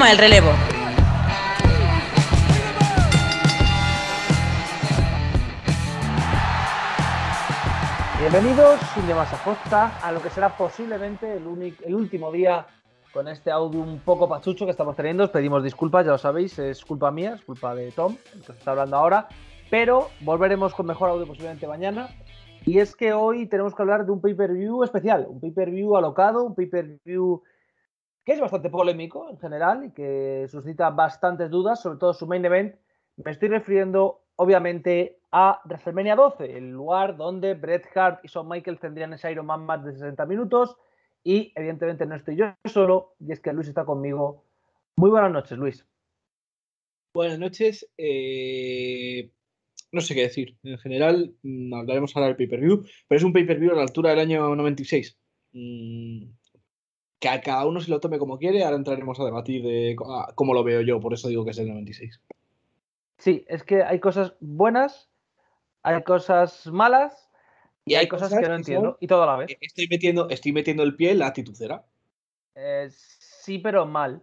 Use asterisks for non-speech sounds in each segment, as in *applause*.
toma el relevo. Bienvenidos, sin demás aposta, a lo que será posiblemente el, único, el último día con este audio un poco pachucho que estamos teniendo. Os pedimos disculpas, ya lo sabéis, es culpa mía, es culpa de Tom, que está hablando ahora. Pero volveremos con mejor audio posiblemente mañana. Y es que hoy tenemos que hablar de un pay-per-view especial, un pay-per-view alocado, un pay-per-view que es bastante polémico en general y que suscita bastantes dudas, sobre todo su main event. Me estoy refiriendo, obviamente, a WrestleMania 12, el lugar donde Bret Hart y Shawn Michaels tendrían ese Iron Man más de 60 minutos. Y evidentemente no estoy yo solo, y es que Luis está conmigo. Muy buenas noches, Luis. Buenas noches. Eh, no sé qué decir. En general, mm, hablaremos ahora del pay-per-view, pero es un pay-per-view a la altura del año 96 que a cada uno se lo tome como quiere, ahora entraremos a debatir de cómo lo veo yo, por eso digo que es el 96. Sí, es que hay cosas buenas, hay cosas malas y, hay, cosas, que no entiendo, y todo a la vez. E-, estoy metiendo, estoy metiendo el pie en la titucera. Eh, sí, pero mal.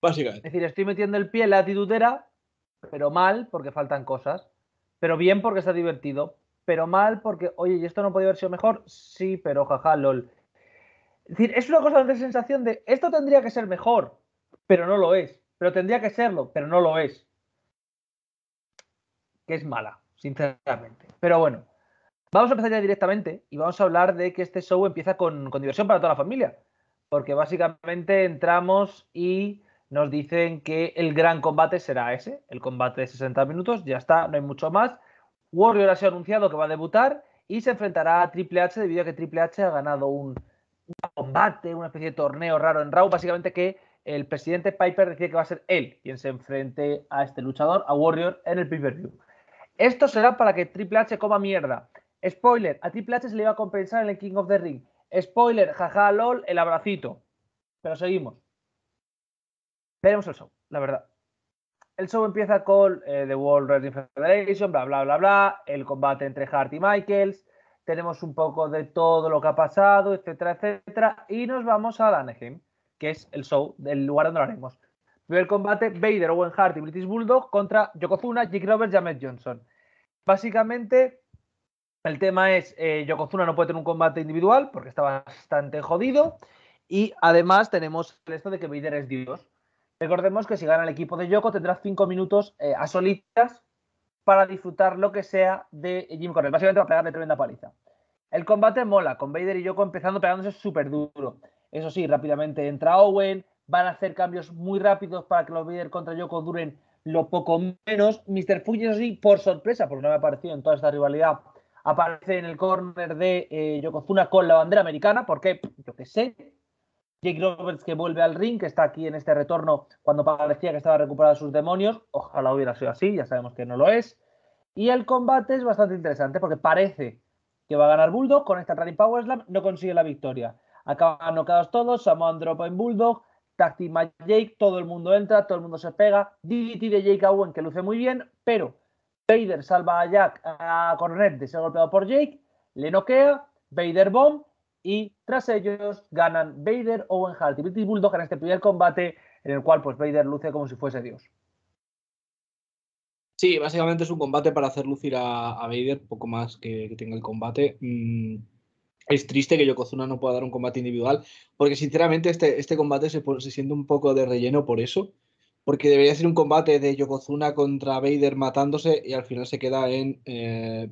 Básicamente. Es decir, estoy metiendo el pie en la actitudera, pero mal porque faltan cosas, pero bien porque está divertido, pero mal porque, oye, ¿y esto no podía haber sido mejor? Sí, pero jaja, lol. Es decir, es una cosa de sensación de esto tendría que ser mejor, pero no lo es. Pero tendría que serlo, pero no lo es. Que es mala, sinceramente. Pero bueno, vamos a empezar ya directamente y vamos a hablar de que este show empieza con, con diversión para toda la familia. Porque básicamente entramos y nos dicen que el gran combate será ese, el combate de 60 minutos, ya está, no hay mucho más. Warrior ha sido anunciado que va a debutar y se enfrentará a Triple H debido a que Triple H ha ganado un un combate, una especie de torneo raro en Raw, básicamente que el presidente Piper decide que va a ser él quien se enfrente a este luchador, a Warrior, en el pay-per-view. Esto será para que Triple H coma mierda. Spoiler, a Triple H se le iba a compensar en el King of the Ring. Spoiler, jaja, lol, el abracito. Pero seguimos. Veremos el show, la verdad. El show empieza con eh, The World Wrestling Federation, bla, bla, bla, bla. El combate entre Hart y Michaels tenemos un poco de todo lo que ha pasado, etcétera, etcétera, y nos vamos a Anaheim, que es el show, del lugar donde lo haremos. Primer combate, Vader, Owen Hart y British Bulldog contra Yokozuna, Jake Roberts y Ahmed Johnson. Básicamente, el tema es, eh, Yokozuna no puede tener un combate individual porque está bastante jodido, y además tenemos esto de que Vader es Dios. Recordemos que si gana el equipo de Yoko tendrá cinco minutos eh, a solitas para disfrutar lo que sea de Jim Cornette, básicamente va a pegarle tremenda paliza. El combate mola, con Vader y Yoko empezando pegándose súper duro. Eso sí, rápidamente entra Owen, van a hacer cambios muy rápidos para que los Vader contra Yoko duren lo poco menos. Mr. Fuji, eso sí, por sorpresa, porque no me ha aparecido en toda esta rivalidad, aparece en el corner de eh, Yoko Yokozuna con la bandera americana, porque yo qué sé, Jake Roberts que vuelve al ring, que está aquí en este retorno cuando parecía que estaba recuperado sus demonios. Ojalá hubiera sido así, ya sabemos que no lo es. Y el combate es bastante interesante porque parece que va a ganar Bulldog con esta Trading Power Slam, no consigue la victoria. Acaban noqueados todos, Samoan drop en Bulldog, Tactic Jake, todo el mundo entra, todo el mundo se pega. DDT de Jake Owen que luce muy bien, pero Vader salva a Jack a Cornet de ser golpeado por Jake, le noquea, Vader bomb y tras ellos ganan Vader, Owen Hart y British Bulldog en este primer combate en el cual pues Vader luce como si fuese Dios. Sí, básicamente es un combate para hacer lucir a, Vader, poco más que, tenga el combate. Mm, es triste que Yokozuna no pueda dar un combate individual, porque sinceramente este, este combate se, se siente un poco de relleno por eso, porque debería ser un combate de Yokozuna contra Vader matándose y al final se queda en eh,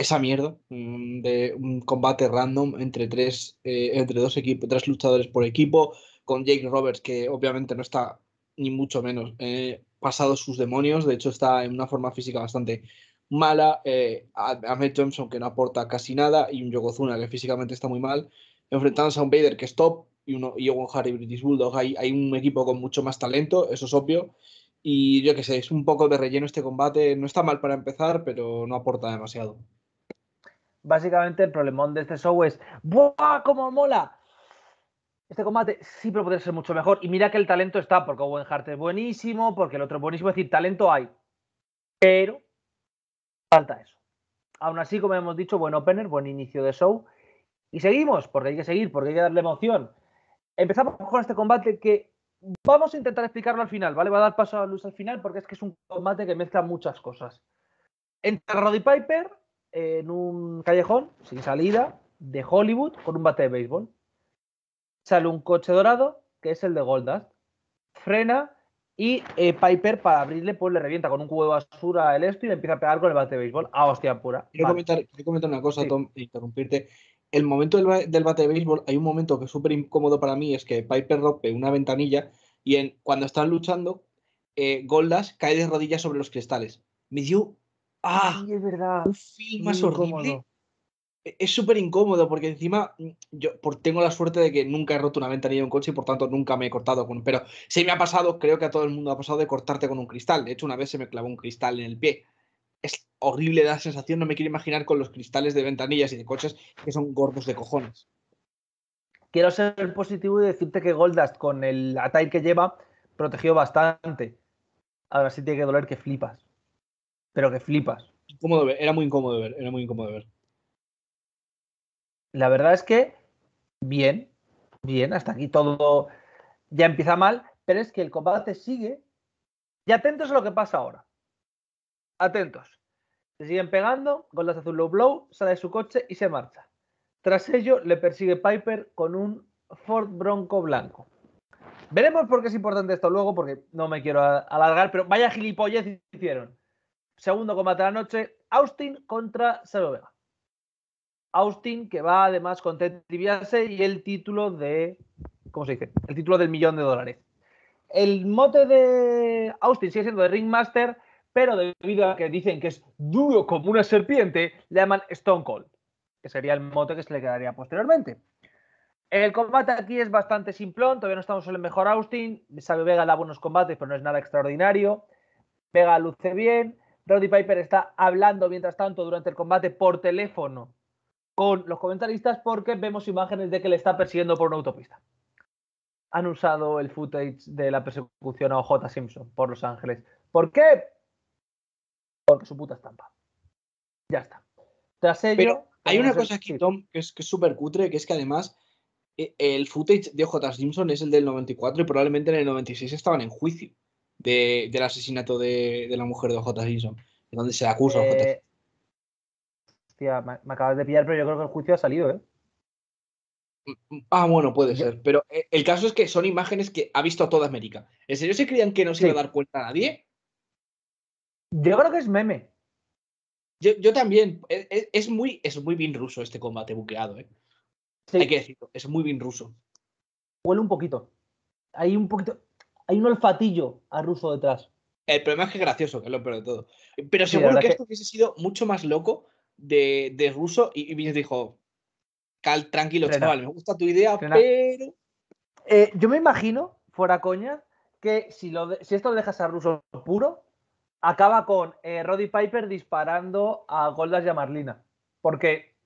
esa mierda mm, de un combate random entre tres, eh, entre dos equipos, tres luchadores por equipo, con Jake Roberts, que obviamente no está ni mucho menos pasado sus demonios, de hecho está en una forma física bastante mala, eh, A Ahmed Johnson que no aporta casi nada y un Yokozuna que físicamente está muy mal, enfrentándose a un Vader que es top y, uno, y Owen Harry British Bulldog, hay, hay un equipo con mucho más talento, eso es obvio, y yo que sé, es un poco de relleno este combate, no está mal para empezar, pero no aporta demasiado básicamente el problemón de este show es, ¡buah, cómo mola! Este combate sí, pero puede ser mucho mejor. Y mira que el talento está, porque Owen Hart es buenísimo, porque el otro es buenísimo, es decir, talento hay. Pero falta eso. Aún así, como hemos dicho, buen opener, buen inicio de show. Y seguimos, porque hay que seguir, porque hay que darle emoción. Empezamos con este combate que vamos a intentar explicarlo al final, ¿vale? Va a dar paso a luz al final porque es que es un combate que mezcla muchas cosas. Entre Roddy Piper en un callejón sin salida de Hollywood con un bate de béisbol. Sale un coche dorado, que es el de Goldust. Frena y eh, Piper, para abrirle, pues le revienta con un cubo de basura el esto y le empieza a pegar con el bate de béisbol. A ah, hostia pura. Quiero, comentar, una cosa, Tom, e interrumpirte. El momento del, bate de béisbol, hay un momento que es súper incómodo para mí, es que Piper rompe una ventanilla y en, cuando están luchando, eh, Goldas cae de rodillas sobre los cristales. Me dio ¡Ah! es verdad. Un más horrible. E, es súper incómodo porque encima mm, yo por, tengo la suerte de que nunca he roto una ventanilla en un coche y por tanto nunca me he cortado con... Pero sí me ha pasado, creo que a todo el mundo ha pasado de cortarte con un cristal. De hecho, una vez se me clavó un cristal en el pie. Es horrible la sensación, no me quiero imaginar con los cristales de ventanillas y de coches que son gordos de cojones. Quiero ser positivo y decirte que Goldust con el ataque que lleva protegió bastante. Ahora sí tiene que doler que flipas pero que flipas. era muy incómodo de ver, era muy incómodo de ver. La verdad es que bien, bien, hasta aquí todo ya empieza mal, pero es que el combate sigue. Y atentos a lo que pasa ahora. Atentos. Se siguen pegando, Goldas las low blow, sale de su coche y se marcha. Tras ello, le persigue Piper con un Ford Bronco blanco. Veremos por qué es importante esto luego, porque no me quiero alargar, pero vaya gilipollez hicieron segundo combate de la noche, Austin contra Sabe Vega. Austin que va además con Ted y el título de, ¿cómo se dice? El título del millón de dólares. El mote de Austin sigue siendo de Ringmaster, pero debido a que dicen que es duro como una serpiente, le llaman Stone Cold, que sería el mote que se le quedaría posteriormente. El combate aquí es bastante simplón, todavía no estamos en el mejor Austin. Sabe Vega da buenos combates, pero no es nada extraordinario. Vega luce bien. Roddy Piper está hablando mientras tanto durante el combate por teléfono con los comentaristas porque vemos imágenes de que le está persiguiendo por una autopista. Han usado el footage de la persecución a OJ Simpson por Los Ángeles. ¿Por qué? Porque su puta estampa. Ya está. Tras Pero hay una cosa aquí, Tom, que es que súper cutre, que es que además eh, el footage de OJ Simpson es el del 94 y probablemente en el 96 estaban en juicio del asesinato de, la mujer de OJ Simpson, donde se acusa eh, Hostia, me, acabas de pillar, pero yo creo que el juicio ha salido, ¿eh? Mm, ah, bueno, puede ser. Pero eh, el caso es que son imágenes que ha visto toda América. ¿En serio se creían que no se iba a dar cuenta a nadie? Yo creo que es meme. Yo, también. E, e, es, muy, es muy bien ruso este combate buqueado, ¿eh? Hay que decirlo, es muy bien ruso. Huele un poquito. Hay un poquito hay un olfatillo a ruso detrás. El problema es que es gracioso, que es lo peor de todo. Pero seguro que, esto hubiese sido mucho más loco de, ruso y, y dijo, Cal, tranquilo, chaval, me gusta tu idea, pero... Eh, yo me imagino, fuera coña, que si, lo si esto lo dejas a ruso puro, acaba con eh, Roddy Piper disparando a Goldas y a Marlina. Porque,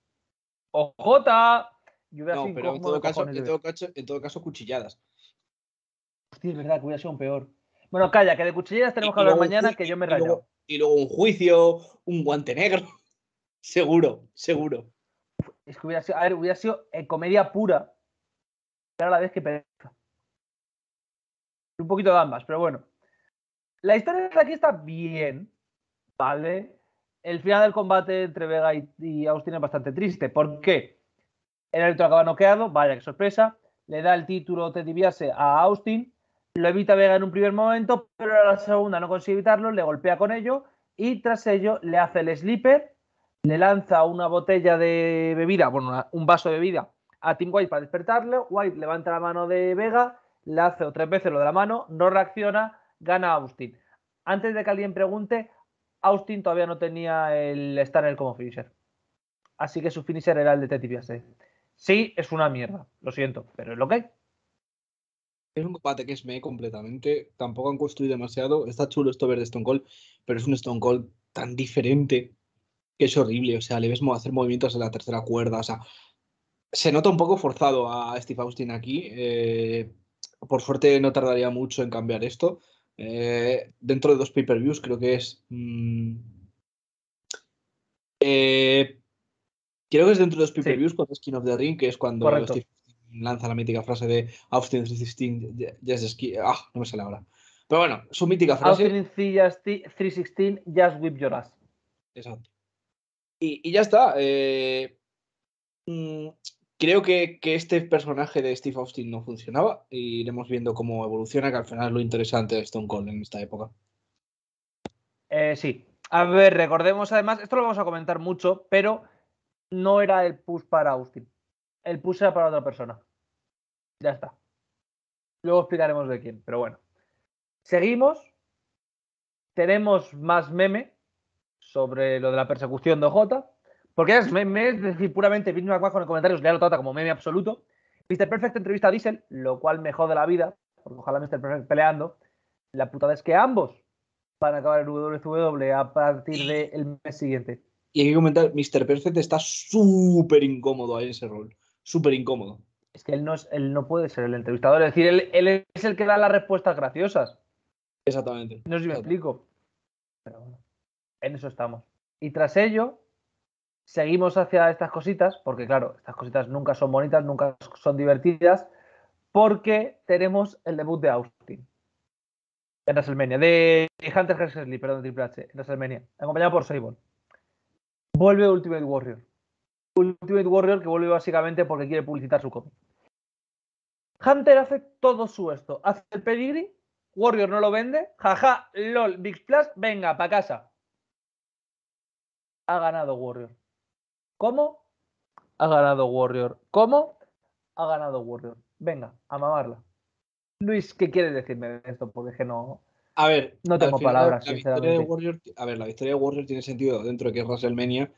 ¡ojota! no, pero en, todo en todo, caso, cuchilladas. Hostia, es verdad, que hubiera sido un peor. Bueno, calla, que de cuchilleras tenemos que hablar mañana, que yo me rayo. Y luego, un juicio, un guante negro. *laughs* Seguro, seguro. Es que hubiera sido, a ver, hubiera sido eh, comedia pura, pero a la vez que pereza. Un poquito de ambas, pero bueno. La historia de aquí está bien, ¿vale? El final del combate entre Vega y, Austin es bastante triste. ¿Por qué? El árbitro acaba noqueado, vaya que sorpresa. Le da el título Teddy Biase a Austin. Lo evita Vega en un primer momento, pero a la segunda no consigue evitarlo, le golpea con ello y tras ello le hace el slipper, le lanza una botella de bebida, bueno, un vaso de bebida a Tim White para despertarlo, White levanta la mano de Vega, le hace tres veces lo de la mano, no reacciona, gana Austin. Antes de que alguien pregunte, Austin todavía no tenía el Stanner como finisher. Así que su finisher era el de ttps Sí, es una mierda, lo siento, pero es lo que hay es un combate que es me completamente. Tampoco han construido demasiado. Está chulo esto ver de Stone Cold, pero es un Stone Cold tan diferente que es horrible. O sea, le ves hacer movimientos en la tercera cuerda. O sea, se nota un poco forzado a Steve Austin aquí. Eh, por suerte no tardaría mucho en cambiar esto. Eh, dentro de dos pay-per-views creo que es... Mm, eh, creo que es dentro de dos pay-per-views cuando es King of the Ring, que es cuando lanza la mítica frase de Austin 316, ah, no me sale ahora. Pero bueno, su mítica frase. Austin 316, just whip your ass. Exacto. Y, ya está. Eh, mm, creo que, este personaje de Steve Austin no funcionaba y iremos viendo cómo evoluciona, que al final es lo interesante de Stone Cold en esta época. Eh, sí. A ver, recordemos además, esto lo vamos a comentar mucho, pero no era el push para Austin el push para otra persona. Ya está. Luego explicaremos de quién, pero bueno. Seguimos. Tenemos más meme sobre lo de la persecución de OJ. Porque es meme, es decir, puramente vino McMahon con los comentarios ya lo trata como meme absoluto. Mr. Perfect entrevista a Diesel, lo cual me jode la vida, porque ojalá Mr. Perfect peleando. La putada es que ambos van a acabar el WW e a partir del mes siguiente. Y hay que comentar, Mr. Perfect está súper incómodo ahí en ese rol súper incómodo. Es que él no, es, él no puede ser el entrevistador, es decir, él, es el que da las respuestas graciosas. Exactamente. No sé si me explico. Pero bueno, en eso estamos. Y tras ello, seguimos hacia estas cositas, porque claro, estas cositas nunca son bonitas, nunca son divertidas, porque tenemos el debut de Austin en WrestleMania, de Hunter Hershey, perdón, Triple H, en WrestleMania, acompañado por Sable. Vuelve Ultimate Warrior. Ultimate Warrior que vuelve básicamente porque quiere publicitar su cómic. Hunter hace todo su esto. Hace el pedigree, Warrior no lo vende, jaja, lol, Big plus, venga, pa' casa. Ha ganado Warrior. ¿Cómo? Ha ganado Warrior. ¿Cómo? Ha ganado Warrior. Venga, a mamarla. Luis, ¿qué quieres decirme de esto? Porque es que no. A ver, no tengo palabras. La a ver, la victoria de Warrior tiene sentido dentro de que es WrestleMania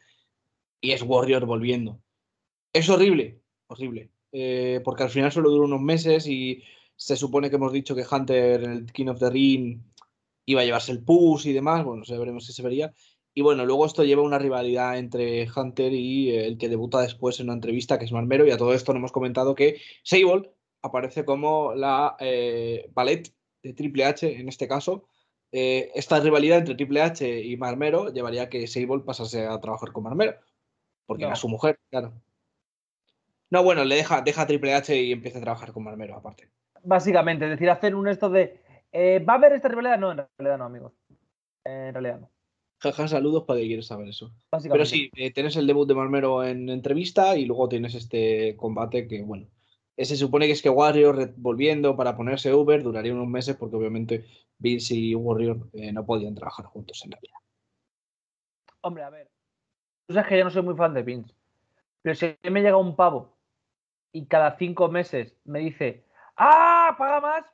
y es Warrior volviendo. Es horrible, horrible, eh, porque al final solo dura unos meses y se supone que hemos dicho que Hunter en el King of the Ring iba a llevarse el push y demás, bueno, veremos si se vería. Y bueno, luego esto lleva una rivalidad entre Hunter y el que debuta después en una entrevista, que es Marmero, y a todo esto no hemos comentado que Sable aparece como la eh, de Triple H en este caso. Eh, esta rivalidad entre Triple H y Marmero llevaría a que Sable pasase a trabajar con Marmero. Porque era su mujer, claro. No, bueno, le deja, deja Triple H y empieza a trabajar con Marmero, aparte. Básicamente, es decir, hacer un esto de. Eh, ¿Va a haber esta rivalidad? No, en realidad no, amigos. en realidad no. Jaja, saludos para que quieras saber eso. Pero sí, eh, tienes el debut de Marmero en entrevista y luego tienes este combate que, bueno, se supone que es que Warrior volviendo para ponerse Uber duraría unos meses porque obviamente Vince y Warrior eh, no podían trabajar juntos en realidad. Hombre, a ver, sabes que yo no soy muy fan de pins. Pero si me llega un pavo y cada cinco meses me dice, ¡ah! ¡Paga más!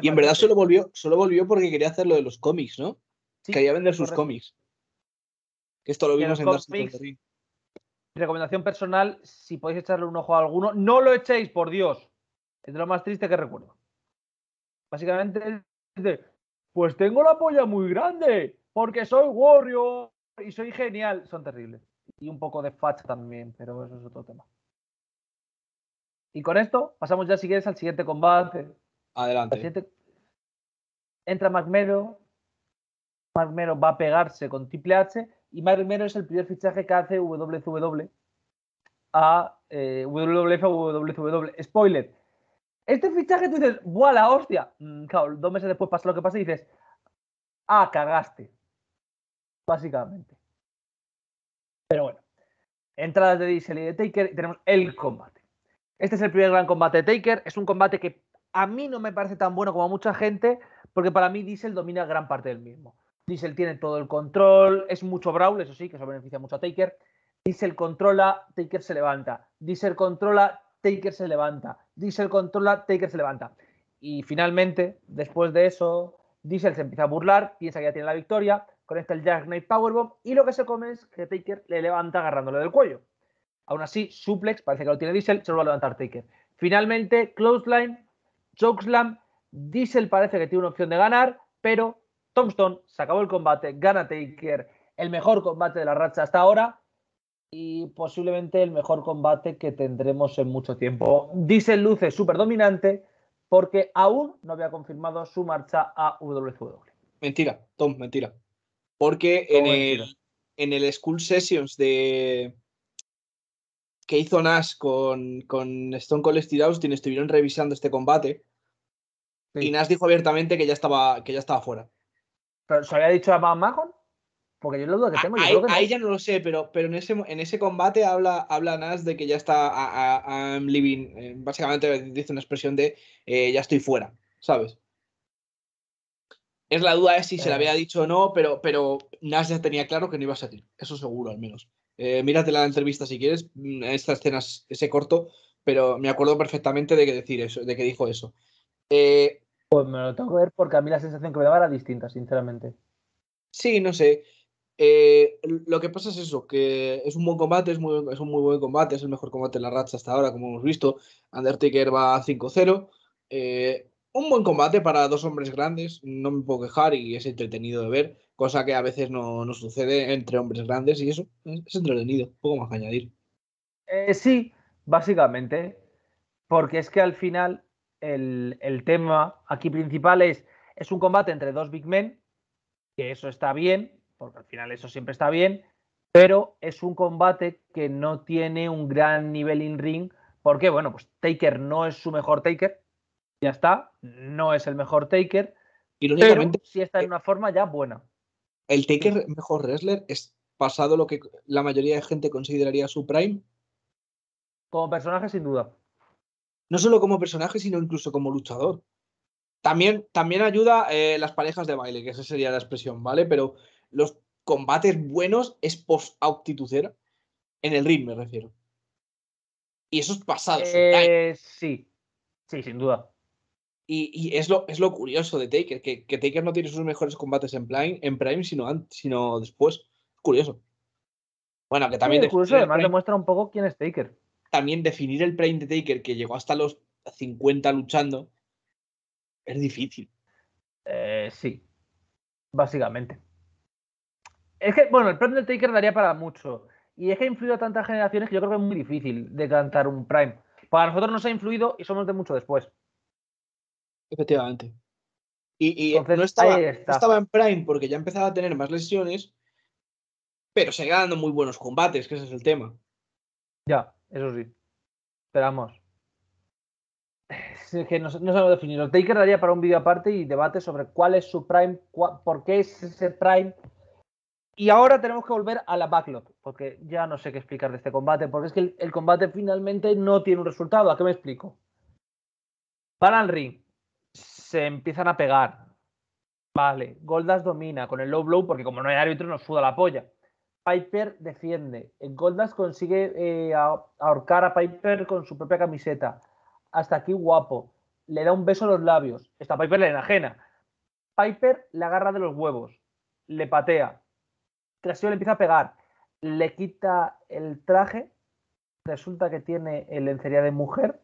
Y en verdad solo volvió, solo volvió porque quería hacer lo de los cómics, ¿no? que quería vender sus cómics. Que esto lo vimos en cómics, Recomendación personal, si podéis echarle un ojo a alguno, no lo echéis, por Dios. Es de lo más triste que recuerdo. Básicamente pues tengo la polla muy grande porque soy warrior y soy genial, son terribles. Y un poco de facha también, pero eso es otro tema. Y con esto pasamos ya, si quieres, al siguiente combate. Adelante. Entra Magmero. Magmero va a pegarse con Triple H. Y Magmero es el primer fichaje que hace e a eh, WWF e. Spoiler. Este fichaje tú dices, ¡buah, la hostia! Mm, claro, dos meses después pasa lo que pasa y dices, ¡ah, cagaste! básicamente. Pero bueno, entradas de Diesel y de Taker, tenemos el combate. Este es el primer gran combate de Taker, es un combate que a mí no me parece tan bueno como a mucha gente, porque para mí Diesel domina gran parte del mismo. Diesel tiene todo el control, es mucho brawl, eso sí, que eso beneficia mucho a Taker. Diesel controla, Taker se levanta. Diesel controla, Taker se levanta. Diesel controla, Taker se levanta. Y finalmente, después de eso, Diesel se empieza a burlar, piensa que ya tiene la victoria, conecta este, el Jack Knight Powerbomb y lo que se come es que Taker le levanta agarrándole del cuello. Aún así, suplex, parece que lo tiene Diesel, se lo va a levantar Taker. Finalmente, Clothesline, Chokeslam, Diesel parece que tiene una opción de ganar, pero Tombstone se acabó el combate, gana Taker, el mejor combate de la racha hasta ahora y posiblemente el mejor combate que tendremos en mucho tiempo. Diesel luce súper dominante porque aún no había confirmado su marcha a WWE. Mentira, Tom, mentira. Porque en el, en el, School Sessions de que hizo Nash con, con Stone Cold Steve Austin estuvieron revisando este combate y Nash dijo abiertamente que ya estaba, que ya estaba fuera. ¿Pero se había dicho a Van Mahon. Porque yo lo dudo que tengo. no. ya no lo sé, pero, pero en, ese, combate habla, habla Nash de que ya está living. Eh, básicamente dice una expresión de eh, ya estoy fuera, ¿sabes? Es la duda de si se la eh. había dicho o no, pero, pero Nash tenía claro que no iba a salir. Eso seguro, al menos. Eh, mírate la entrevista si quieres. Mm, esta escena, ese corto, pero me acuerdo perfectamente de que decir de dijo eso. Eh, pues me lo tengo que ver porque a mí la sensación que me daba era distinta, sinceramente. Sí, no sé. lo que pasa es eso, que es un buen combate, es, es un muy buen combate, es el mejor combate en la racha hasta ahora, como hemos visto. Undertaker va 5-0. Eh, un buen combate para dos hombres grandes, no me puedo quejar y es entretenido de ver, cosa que a veces no, sucede entre hombres grandes y eso es entretenido, poco más que añadir. Eh, sí, básicamente, porque es que al final el, el, tema aquí principal es, es un combate entre dos big men, que eso está bien, porque al final eso siempre está bien, pero es un combate que no tiene un gran nivel in-ring, porque bueno, pues Taker no es su mejor Taker, ya está, no es el mejor taker, Irónicamente, Si sí está en eh, una forma ya buena. El taker mejor wrestler es pasado lo que la mayoría de gente consideraría su prime. Como personaje, sin duda. No solo como personaje, sino incluso como luchador. También, también ayuda eh, las parejas de baile, que esa sería la expresión, ¿vale? Pero los combates buenos es post En el ritmo me refiero. Y eso es pasado eh, sí, sí, sin duda. Y, es, lo, es lo curioso de Taker, que, Taker no tiene sus mejores combates en Prime, en Prime sino, antes, sino después. Curioso. Bueno, que también. curioso, además demuestra un poco quién es Taker. También definir el Prime de Taker, que llegó hasta los 50 luchando, es difícil. Eh, sí, básicamente. Es que, bueno, el Prime de Taker daría para mucho. Y es que ha influido a tantas generaciones que yo creo que es muy difícil decantar un Prime. Para nosotros nos ha influido y somos de mucho después. Efectivamente. Y, no, estaba, estaba en Prime porque ya empezaba a tener más lesiones, pero seguía dando muy buenos combates, que ese es el tema. Ya, eso sí. Esperamos. no, sabemos definirlo. Taker daría para un vídeo aparte y debate sobre cuál es su Prime, por qué es ese Prime. Y ahora tenemos que volver a la backlog, porque ya no sé qué explicar de este combate, porque es que el, combate finalmente no tiene un resultado. ¿A qué me explico? Para el ring, se empiezan a pegar. Vale, Goldas domina con el low blow porque como no hay árbitro nos suda la polla. Piper defiende. Goldas consigue eh, ahorcar a Piper con su propia camiseta. Hasta aquí guapo. Le da un beso a los labios. Esta Piper le enajena. Piper le agarra de los huevos. Le patea. Castillo le empieza a pegar. Le quita el traje. Resulta que tiene el lencería de mujer.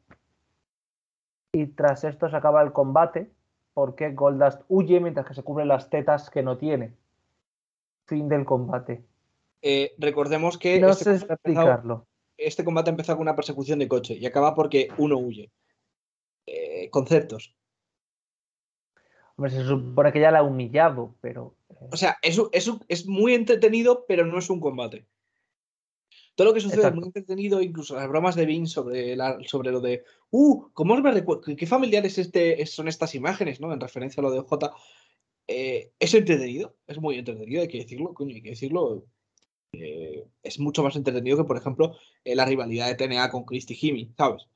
Y tras esto se acaba el combate por qué Goldust huye mientras que se cubre las tetas que no tiene. Fin del combate. Eh, recordemos que. este este combate empezó con una persecución de coche y acaba porque uno huye. Eh, conceptos. Hombre, se supone que ya la ha humillado, pero. Eh, o sea, es muy entretenido, pero no es un combate. Todo lo que sucede es muy entretenido, incluso las bromas de Bean sobre, sobre lo de, uh, ¿cómo os me ¿Qué familiares este, son estas imágenes, ¿no? En referencia a lo de J, eh, es entretenido, es muy entretenido, hay que decirlo, coño, hay que decirlo. Eh, es mucho más entretenido que, por ejemplo, eh, la rivalidad de TNA con Christy Jimmy, ¿sabes?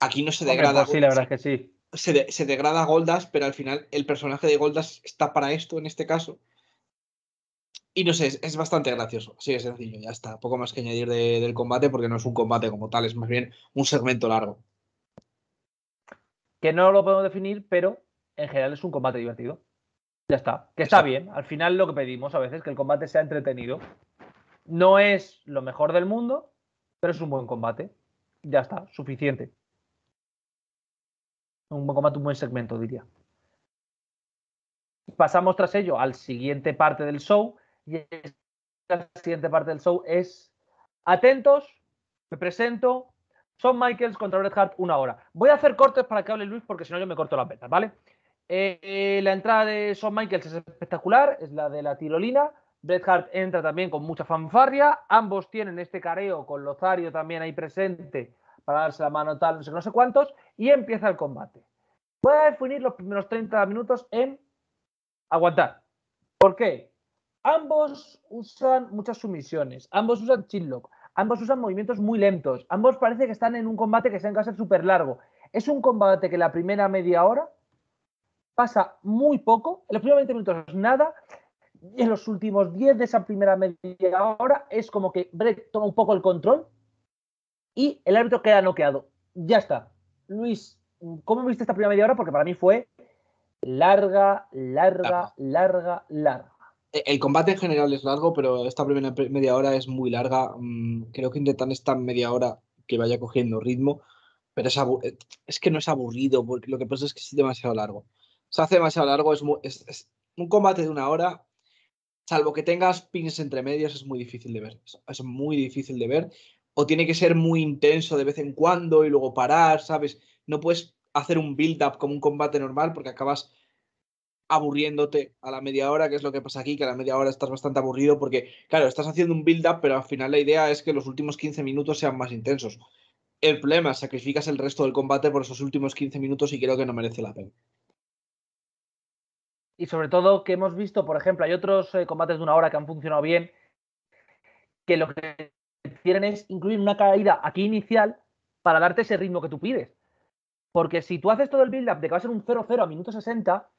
Aquí no se degrada. Pues sí, la verdad es que sí. Se, degrada Goldas, pero al final el personaje de Goldas está para esto en este caso. Y no sé, es, bastante gracioso, sí es sencillo, ya está. Poco más que añadir del combate porque no es un combate como tal, es más bien un segmento largo. Que no lo podemos definir, pero en general es un combate divertido. Ya está, que está bien. Al final lo que pedimos a veces, que el combate sea entretenido. No es lo mejor del mundo, pero es un buen combate. Ya está, suficiente. Un buen combate, un buen segmento, diría pasamos tras ello al siguiente parte del show, y la siguiente parte del show es atentos, me presento, son Michaels contra Bret Hart una hora. Voy a hacer cortes para que hable Luis porque si no yo me corto las venas, ¿vale? Eh, la entrada de Son Michaels es espectacular, es la de la tirolina. Bret Hart entra también con mucha fanfarria. Ambos tienen este careo con Lozario también ahí presente para darse la mano tal, no sé, no sé cuántos. Y empieza el combate. Voy a definir los primeros 30 minutos en aguantar. ¿Por qué? Ambos usan muchas sumisiones, ambos usan chinlock, ambos usan movimientos muy lentos, ambos parece que están en un combate que se va a ser súper largo. Es un combate que la primera media hora pasa muy poco, en los primeros 20 minutos nada, y en los últimos 10 de esa primera media hora es como que Brett toma un poco el control y el árbitro queda noqueado. Ya está. Luis, ¿cómo viste esta primera media hora? Porque para mí fue larga, larga, larga, larga. Eh, el combate en general es largo, pero esta primera media hora es muy larga. Mm, creo que intentan esta media hora que vaya cogiendo ritmo, pero eh, es, que no es aburrido, porque lo que pasa es que es demasiado largo. Se hace demasiado largo, es, es un combate de una hora, salvo que tengas pins entre medias, es muy difícil de ver. Es muy difícil de ver. O tiene que ser muy intenso de vez en cuando y luego parar, ¿sabes? No puedes hacer un build-up como un combate normal porque acabas aburriéndote a la media hora, que es lo que pasa aquí, que a la media hora estás bastante aburrido porque, claro, estás haciendo un build-up, pero al final la idea es que los últimos 15 minutos sean más intensos. El problema es sacrificas el resto del combate por esos últimos 15 minutos y creo que no merece la pena. Y sobre todo que hemos visto, por ejemplo, hay otros eh, combates de una hora que han funcionado bien, que lo que quieren es incluir una caída aquí inicial para darte ese ritmo que tú pides. Porque si tú haces todo el build-up de que va a ser un 0-0 a minuto 60,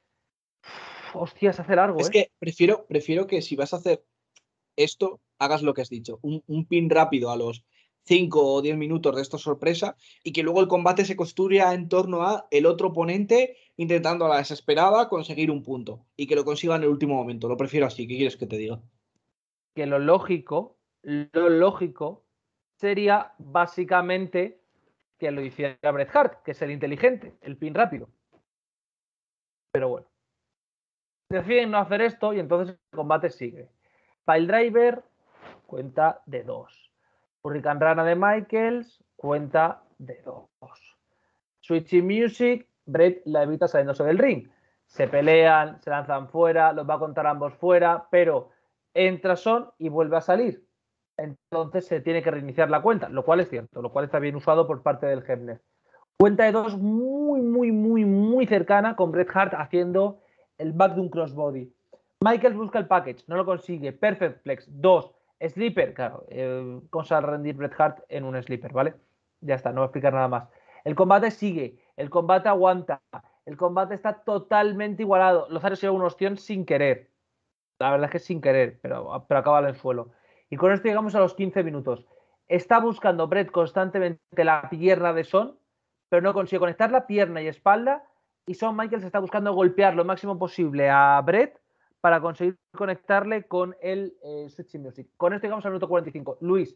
Hostias, se hace largo. Es ¿eh? que prefiero, prefiero que si vas a hacer esto, hagas lo que has dicho. Un, pin rápido a los 5 o 10 minutos de esta sorpresa y que luego el combate se construya en torno a el otro oponente intentando a la desesperada conseguir un punto y que lo consiga en el último momento. Lo prefiero así. ¿Qué quieres que te diga? Que lo lógico, lo lógico sería básicamente que lo hiciera Bret Hart, que es el inteligente, el pin rápido. Pero bueno deciden no hacer esto y entonces el combate sigue. Driver, cuenta de dos. Hurricane Rana de Michaels cuenta de dos. Switchy Music, Brett la evita saliéndose del ring. Se pelean, se lanzan fuera, los va a contar ambos fuera, pero entra Son y vuelve a salir. Entonces se tiene que reiniciar la cuenta, lo cual es cierto, lo cual está bien usado por parte del Hebner. Cuenta de dos muy, muy, muy, muy cercana con Bret Hart haciendo el back de un crossbody. Michael busca el package, no lo consigue. Perfect flex, Dos. Slipper. claro, eh, cosa rendir Bret Hart en un slipper. ¿vale? Ya está, no voy a explicar nada más. El combate sigue, el combate aguanta, el combate está totalmente igualado. los se lleva una opción sin querer. La verdad es que sin querer, pero, pero acaba en el suelo. Y con esto llegamos a los 15 minutos. Está buscando Bret constantemente la pierna de Son, pero no consigue conectar la pierna y espalda y Shawn Michaels está buscando golpear lo máximo posible a Brett para conseguir conectarle con el eh, Switch Music. Con esto llegamos al minuto 45. Luis,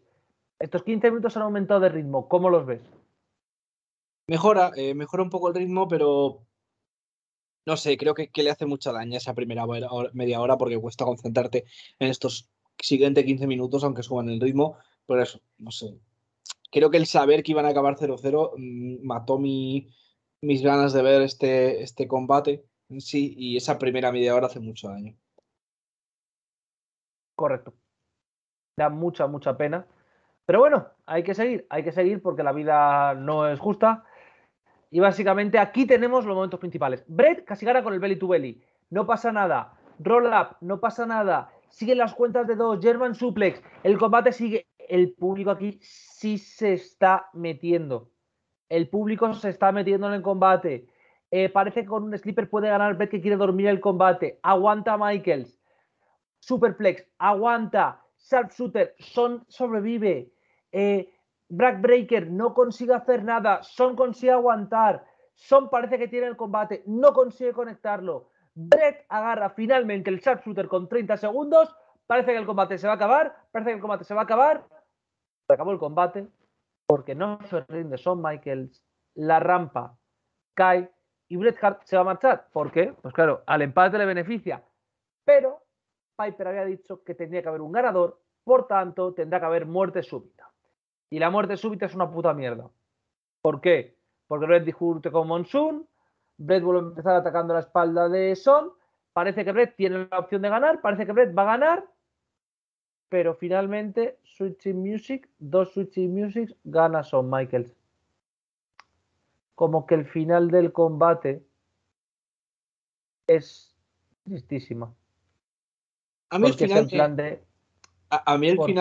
estos 15 minutos han aumentado de ritmo. ¿Cómo los ves? Mejora, eh, mejora un poco el ritmo, pero no sé, creo que, le hace mucha daña esa primera media hora porque cuesta concentrarte en estos siguientes 15 minutos, aunque suban el ritmo. Por eso, no sé. Creo que el saber que iban a acabar 0-0 mm, mató mi, mis ganas de ver este, este combate sí y esa primera media hora hace mucho daño. Correcto. Da mucha, mucha pena. Pero bueno, hay que seguir, hay que seguir porque la vida no es justa. Y básicamente aquí tenemos los momentos principales. Brett casi gana con el belly to belly. No pasa nada. Roll up, no pasa nada. Siguen las cuentas de dos. German suplex. El combate sigue. El público aquí sí se está metiendo. El público se está metiendo en el combate. Eh, parece que con un slipper puede ganar Brett que quiere dormir el combate. Aguanta Michaels. Superplex. Aguanta. Sharpshooter. Son sobrevive. Eh, Breaker no consigue hacer nada. Son consigue aguantar. Son parece que tiene el combate. No consigue conectarlo. Brett agarra finalmente el sharpshooter con 30 segundos. Parece que el combate se va a acabar. Parece que el combate se va a acabar. Se acabó el combate porque no se rinde Son Michaels, la rampa cae y Bret Hart se va a marchar. ¿Por qué? Pues claro, al empate le beneficia. Pero Piper había dicho que tendría que haber un ganador, por tanto, tendrá que haber muerte súbita. Y la muerte súbita es una puta mierda. ¿Por qué? Porque Bret discute con Monsoon, Bret vuelve a empezar atacando la espalda de Son, parece que Bret tiene la opción de ganar, parece que Bret va a ganar, pero finalmente Switching Music, dos Switching Music gana Son Michaels. Como que el final del combate es tristísimo. A mí el final,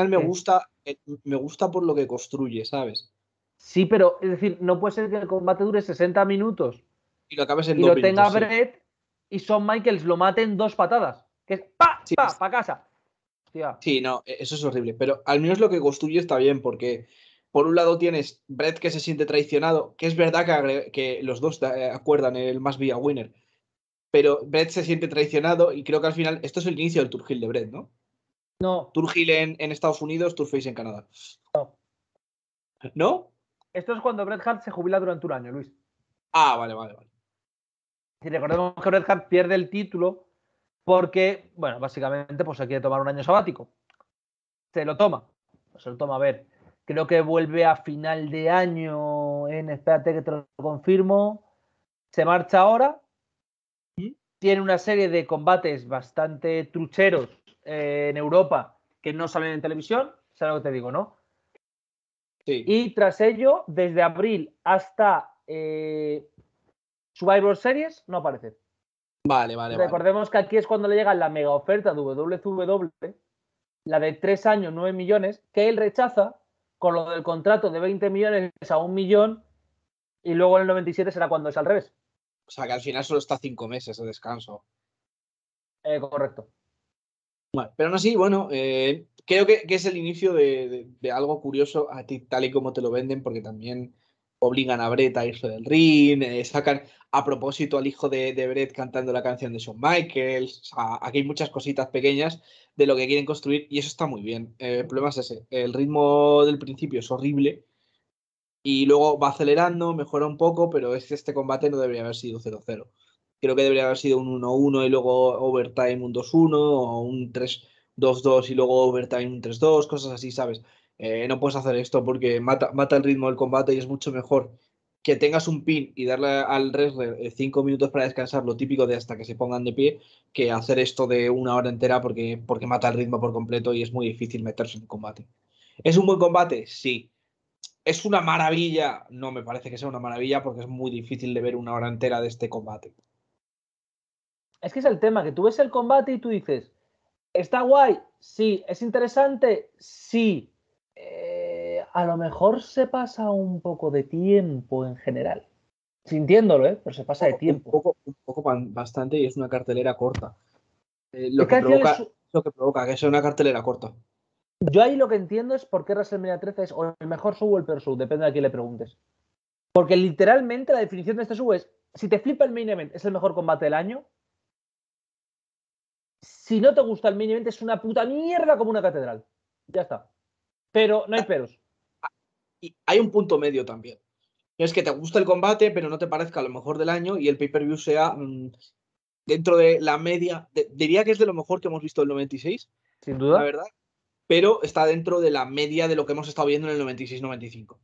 me gusta, eh, me gusta por lo que construye, ¿sabes? Sí, pero es decir, no puede ser que el combate dure 60 minutos y lo y tenga Brett y Son Michaels lo mate en dos patadas, que es pa, pa, pa casa Sí, no, e, eso es horrible. Pero al menos lo que construye está bien, porque por un lado tienes Brett que se siente traicionado, que es verdad que, los dos eh, acuerdan el más vía winner, pero Brett se siente traicionado y creo que al final esto es el inicio del Turgil de Brett, ¿no? No. Turgil en, en Estados Unidos, Turface en Canadá. No. ¿No? Esto es cuando Bret Hart se jubila durante un año, Luis. Ah, vale, vale, vale. Si recordemos que Bret Hart pierde el título porque, bueno, básicamente pues se quiere tomar un año sabático. Se lo toma, se lo toma a ver. Creo que vuelve a final de año en, espérate que te lo confirmo, se marcha ahora, tiene una serie de combates bastante trucheros eh, en Europa que no salen en televisión, sabes lo que te digo, ¿no? Sí. Y tras ello, desde abril hasta eh, Survivor Series, no aparece. Vale, vale. Recordemos que aquí es cuando le llega la mega oferta de la de tres años, nueve millones, que él rechaza con lo del contrato de 20 millones a un millón y luego en el 97 será cuando es al revés. O sea que al final solo está cinco meses de descanso. Eh, correcto. Bueno, pero aún así, bueno, eh, creo que, es el inicio de, de algo curioso a ti, tal y como te lo venden, porque también obligan a Brett a irse del ring, eh, sacan a propósito al hijo de, Brett cantando la canción de Shawn Michaels. aquí hay muchas cositas pequeñas de lo que quieren construir y eso está muy bien. Eh, el problema es ese: el ritmo del principio es horrible y luego va acelerando, mejora un poco, pero es este combate no debería haber sido 0-0. Creo que debería haber sido un 1-1 y luego overtime un 2-1 o un 3-2-2 y luego overtime un 3-2, cosas así, ¿sabes? Eh, no puedes hacer esto porque mata, mata el ritmo del combate y es mucho mejor que tengas un pin y darle al wrestler eh, cinco minutos para descansar, lo típico de hasta que se pongan de pie, que hacer esto de una hora entera porque, porque mata el ritmo por completo y es muy difícil meterse en combate. ¿Es un buen combate? Sí. ¿Es una maravilla? No me parece que sea una maravilla porque es muy difícil de ver una hora entera de este combate. Es que es el tema, que tú ves el combate y tú dices, ¿está guay? Sí. ¿Es interesante? Sí. Eh, a lo mejor se pasa un poco de tiempo en general. Sintiéndolo, ¿eh? Pero se pasa de tiempo. Un poco, bastante y es una cartelera corta. Eh, lo, que provoca, lo que provoca que sea una cartelera corta. Yo ahí lo que entiendo es por qué Media 13 es o el mejor sub o el peor sub depende de a quién le preguntes. Porque literalmente la definición de este sub es, si te flipa el main event, es el mejor combate del año. Si no te gusta el main event, es una puta mierda como una catedral. Ya está pero no hay peros. Y hay un punto medio también. Es que te gusta el combate, pero no te parezca lo mejor del año y el pay-per-view sea mm, dentro de la media. diría que es de lo mejor que hemos visto el 96. Sin duda. La verdad. Pero está dentro de la media de lo que hemos estado viendo en el 96-95.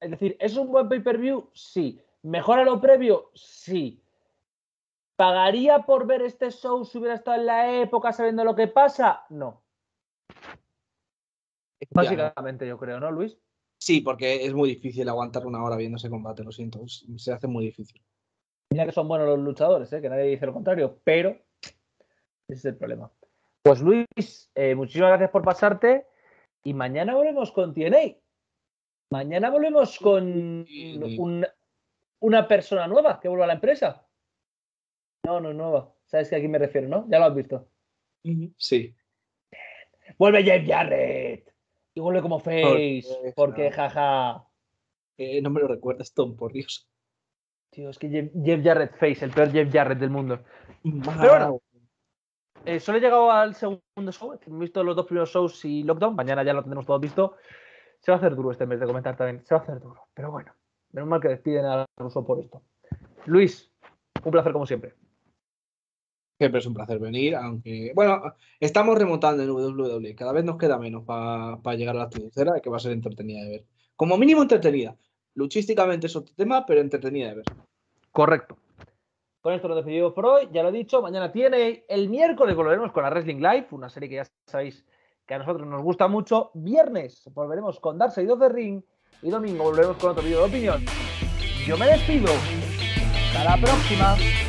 Es decir, ¿es un buen pay-per-view? Sí. ¿Mejora lo previo? Sí. ¿Pagaría por ver este show si hubiera estado en la época sabiendo lo que pasa? No. Básicamente, yo creo, ¿no, Luis? Sí, porque es muy difícil aguantar una hora viendo ese combate, lo siento, se hace muy difícil. Mira que son buenos los luchadores, ¿eh? que nadie dice lo contrario, pero ese es el problema. Pues Luis, eh, muchísimas gracias por pasarte y mañana volvemos con TNA. Mañana volvemos con una persona nueva que vuelva a la empresa. No, no, nueva. Sabes a aquí me refiero, ¿no? Ya lo has visto. Sí. Vuelve Jeff Jarrett. Igual vuelve como Face, porque jaja. no me lo recuerdas, Tom, por Dios. Tío, es que Jeff, Jarrett Face, el peor Jeff Jarrett del mundo. Pero bueno, eh, solo he llegado al segundo show. He visto los dos primeros shows y Lockdown. Mañana ya lo tendremos todo visto. Se va a hacer duro este mes de comentar también. Se va a hacer duro. Pero bueno, menos mal que despiden al ruso por esto. Luis, un placer como siempre. Siempre es un placer venir, aunque. Bueno, estamos remontando en WWE, cada vez nos queda menos para llegar a la tercera, que va a ser entretenida de ver. Como mínimo entretenida. Luchísticamente es otro tema, pero entretenida de ver. Correcto. Con esto lo decidimos por hoy, ya lo he dicho, mañana tiene el miércoles volveremos con la Wrestling Live, una serie que ya sabéis que a nosotros nos gusta mucho. Viernes volveremos con Darse 2 de Ring y domingo volveremos con otro vídeo de opinión. Yo me despido. Hasta la próxima.